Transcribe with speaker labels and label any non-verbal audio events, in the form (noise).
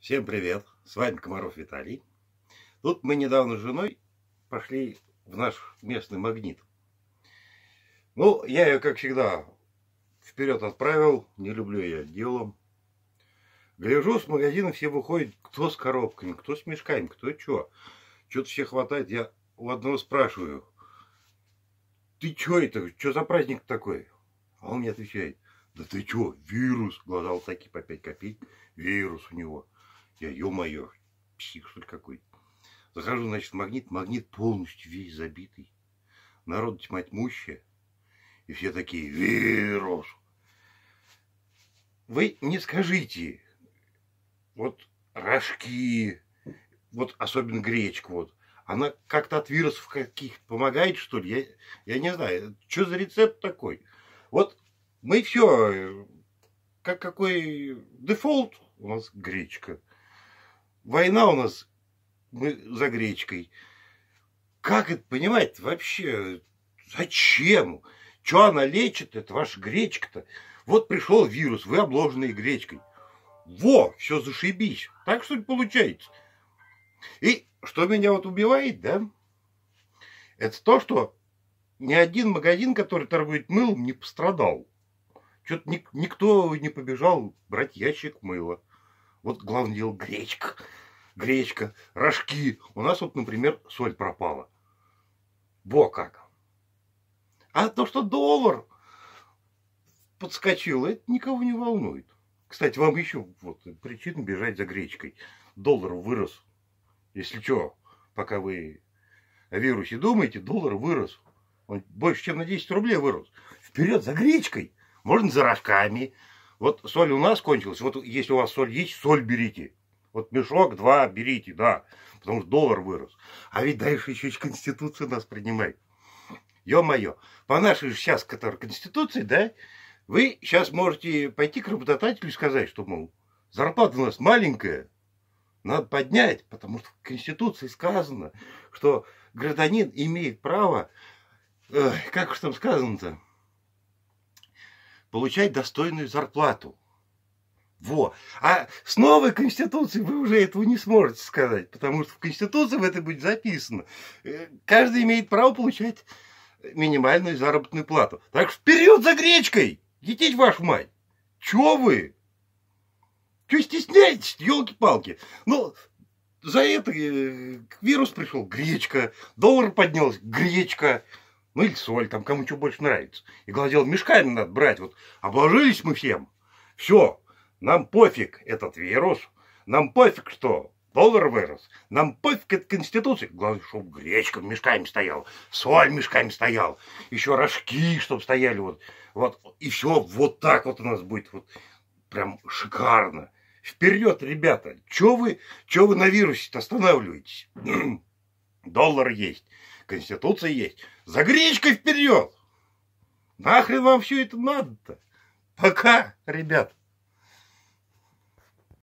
Speaker 1: Всем привет! С вами Комаров Виталий. Тут мы недавно с женой пошли в наш местный магнит. Ну, я ее, как всегда, вперед отправил. Не люблю я делом. Гляжу, с магазина все выходят, кто с коробками, кто с мешками, кто что. Что-то все хватает. Я у одного спрашиваю, ты что это, что за праздник такой? А он мне отвечает, да ты что, вирус, глаза вот такие по 5 копеек, вирус у него. Я, ё-моё, псих, что ли, какой-то. Захожу, значит, в магнит. Магнит полностью весь забитый. Народ тьма тьмущая. И все такие, вирус. Вы не скажите, вот рожки, вот особенно гречка, вот, она как-то от вирусов каких помогает, что ли? Я, я не знаю, что за рецепт такой? Вот мы все, э, как какой дефолт у нас гречка война у нас, мы за гречкой. Как это понимать вообще? Зачем? Что она лечит, это ваша гречка-то? Вот пришел вирус, вы обложены гречкой. Во, все зашибись. Так что ли получается? И что меня вот убивает, да? Это то, что ни один магазин, который торгует мылом, не пострадал. Что-то ник- никто не побежал брать ящик мыла. Вот главное дело гречка. Гречка, рожки. У нас вот, например, соль пропала. Во как. А то, что доллар подскочил, это никого не волнует. Кстати, вам еще вот, причин бежать за гречкой. Доллар вырос. Если что, пока вы о вирусе думаете, доллар вырос. Он больше, чем на 10 рублей вырос. Вперед за гречкой. Можно за рожками. Вот соль у нас кончилась, вот если у вас соль есть, соль берите. Вот мешок два берите, да, потому что доллар вырос. А ведь дальше еще и Конституция нас принимает. Ё-моё, по нашей сейчас, которая Конституции, да, вы сейчас можете пойти к работодателю и сказать, что, мол, зарплата у нас маленькая, надо поднять, потому что в Конституции сказано, что гражданин имеет право, э, как уж там сказано-то, получать достойную зарплату. Во. А с новой Конституцией вы уже этого не сможете сказать, потому что в Конституции в это будет записано. Э, каждый имеет право получать минимальную заработную плату. Так вперед за гречкой! Детить вашу мать! Чего вы? Чего стесняетесь, елки-палки? Ну, за это э, вирус пришел, гречка. Доллар поднялся, гречка. Ну или соль, там кому что больше нравится. И главное дело, мешками надо брать. Вот обложились мы всем. Все, нам пофиг этот вирус, нам пофиг, что доллар вырос, нам пофиг эта конституция Главное, чтобы гречка мешками стояла, соль мешками стояла еще рожки, чтобы стояли. Вот, вот и все вот так вот у нас будет. Вот, прям шикарно. Вперед, ребята! Че вы, че вы на вирусе-то останавливаетесь? (clears throat) Доллар есть. Конституция есть. За гречкой вперед! Нахрен вам все это надо-то? Пока, ребят.